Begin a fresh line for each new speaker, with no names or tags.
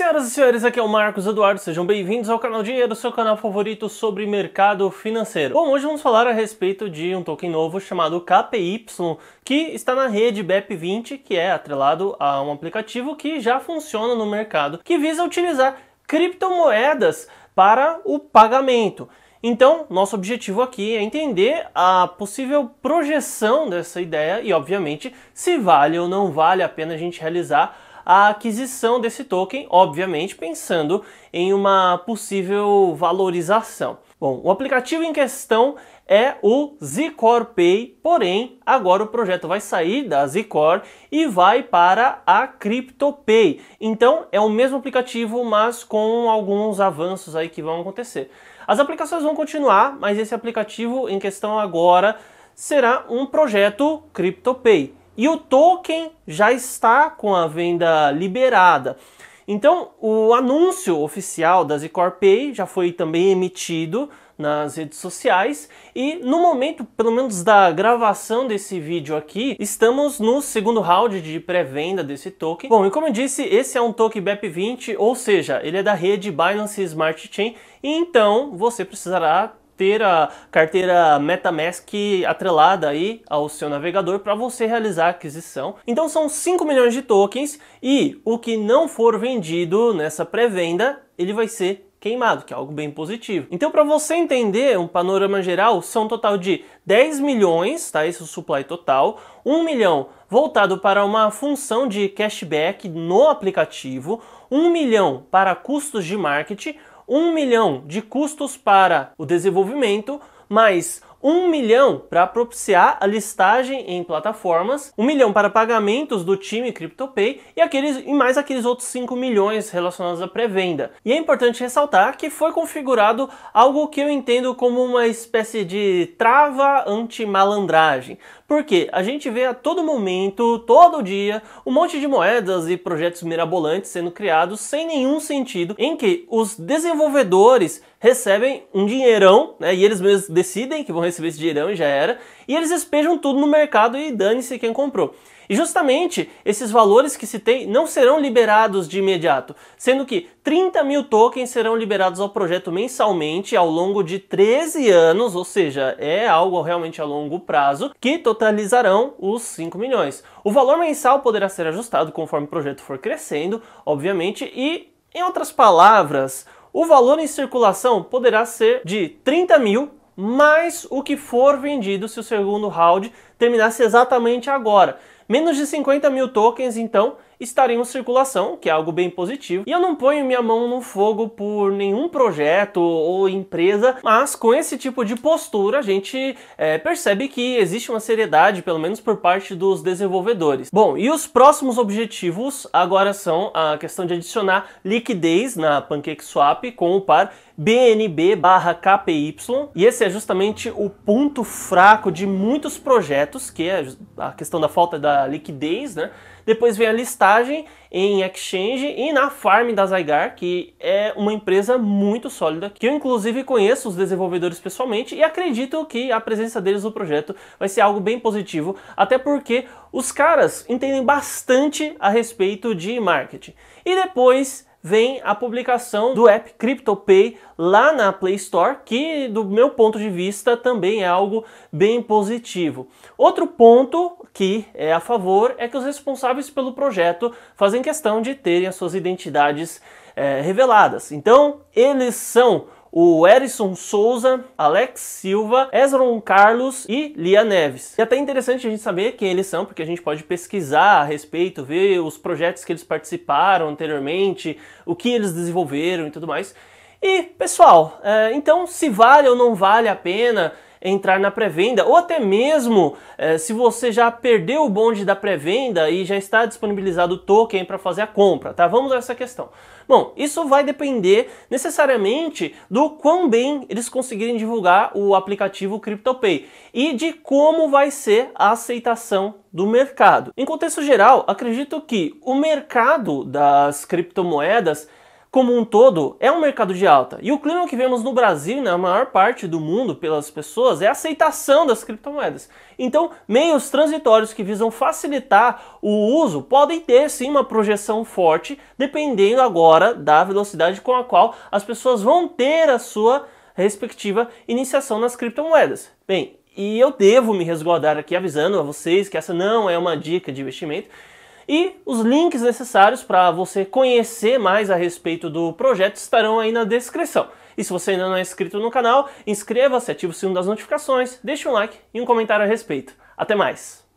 Senhoras e senhores, aqui é o Marcos Eduardo, sejam bem-vindos ao canal Dinheiro, seu canal favorito sobre mercado financeiro. Bom, hoje vamos falar a respeito de um token novo chamado KPY, que está na rede BEP20, que é atrelado a um aplicativo que já funciona no mercado, que visa utilizar criptomoedas para o pagamento. Então, nosso objetivo aqui é entender a possível projeção dessa ideia e, obviamente, se vale ou não vale a pena a gente realizar a aquisição desse token, obviamente pensando em uma possível valorização. Bom, o aplicativo em questão é o Zcore Pay, porém agora o projeto vai sair da Zcore e vai para a CryptoPay. Então é o mesmo aplicativo, mas com alguns avanços aí que vão acontecer. As aplicações vão continuar, mas esse aplicativo em questão agora será um projeto CryptoPay. E o token já está com a venda liberada. Então, o anúncio oficial da Zicor Pay já foi também emitido nas redes sociais e no momento, pelo menos da gravação desse vídeo aqui, estamos no segundo round de pré-venda desse token. Bom, e como eu disse, esse é um token BEP20, ou seja, ele é da rede Binance Smart Chain, e então você precisará ter a carteira MetaMask atrelada aí ao seu navegador para você realizar a aquisição. Então são 5 milhões de tokens e o que não for vendido nessa pré-venda, ele vai ser queimado, que é algo bem positivo. Então, para você entender um panorama geral, são um total de 10 milhões, tá? Esse é o supply total, 1 milhão voltado para uma função de cashback no aplicativo, 1 milhão para custos de marketing, um milhão de custos para o desenvolvimento, mais um milhão para propiciar a listagem em plataformas, um milhão para pagamentos do time CryptoPay e, aqueles, e mais aqueles outros 5 milhões relacionados à pré-venda. E é importante ressaltar que foi configurado algo que eu entendo como uma espécie de trava anti-malandragem. Porque a gente vê a todo momento, todo dia, um monte de moedas e projetos mirabolantes sendo criados sem nenhum sentido, em que os desenvolvedores recebem um dinheirão, né, e eles mesmos decidem que vão esse de e já era. E eles despejam tudo no mercado e dane-se quem comprou. E justamente esses valores que se tem não serão liberados de imediato, sendo que 30 mil tokens serão liberados ao projeto mensalmente ao longo de 13 anos, ou seja, é algo realmente a longo prazo, que totalizarão os 5 milhões. O valor mensal poderá ser ajustado conforme o projeto for crescendo, obviamente, e, em outras palavras, o valor em circulação poderá ser de 30 mil mais o que for vendido se o segundo round terminasse exatamente agora. Menos de 50 mil tokens, então, estariam em circulação, que é algo bem positivo. E eu não ponho minha mão no fogo por nenhum projeto ou empresa, mas com esse tipo de postura a gente é, percebe que existe uma seriedade, pelo menos por parte dos desenvolvedores. Bom, e os próximos objetivos agora são a questão de adicionar liquidez na PancakeSwap com o par BNB barra KPY, e esse é justamente o ponto fraco de muitos projetos, que é a questão da falta da liquidez, né? Depois vem a listagem em exchange e na farm da Zygar, que é uma empresa muito sólida, que eu inclusive conheço os desenvolvedores pessoalmente e acredito que a presença deles no projeto vai ser algo bem positivo, até porque os caras entendem bastante a respeito de marketing. E depois vem a publicação do app CryptoPay lá na Play Store, que do meu ponto de vista também é algo bem positivo. Outro ponto que é a favor é que os responsáveis pelo projeto fazem questão de terem as suas identidades é, reveladas. Então, eles são o Erison Souza, Alex Silva, Ezron Carlos e Lia Neves. E é até interessante a gente saber quem eles são, porque a gente pode pesquisar a respeito, ver os projetos que eles participaram anteriormente, o que eles desenvolveram e tudo mais. E, pessoal, é, então se vale ou não vale a pena entrar na pré-venda, ou até mesmo é, se você já perdeu o bonde da pré-venda e já está disponibilizado o token para fazer a compra, tá? Vamos a essa questão. Bom, isso vai depender necessariamente do quão bem eles conseguirem divulgar o aplicativo CryptoPay e de como vai ser a aceitação do mercado. Em contexto geral, acredito que o mercado das criptomoedas como um todo, é um mercado de alta. E o clima que vemos no Brasil, na né, maior parte do mundo, pelas pessoas, é a aceitação das criptomoedas. Então, meios transitórios que visam facilitar o uso podem ter sim uma projeção forte, dependendo agora da velocidade com a qual as pessoas vão ter a sua respectiva iniciação nas criptomoedas. Bem, e eu devo me resguardar aqui avisando a vocês que essa não é uma dica de investimento e os links necessários para você conhecer mais a respeito do projeto estarão aí na descrição. E se você ainda não é inscrito no canal, inscreva-se, ative o sino das notificações, deixe um like e um comentário a respeito. Até mais!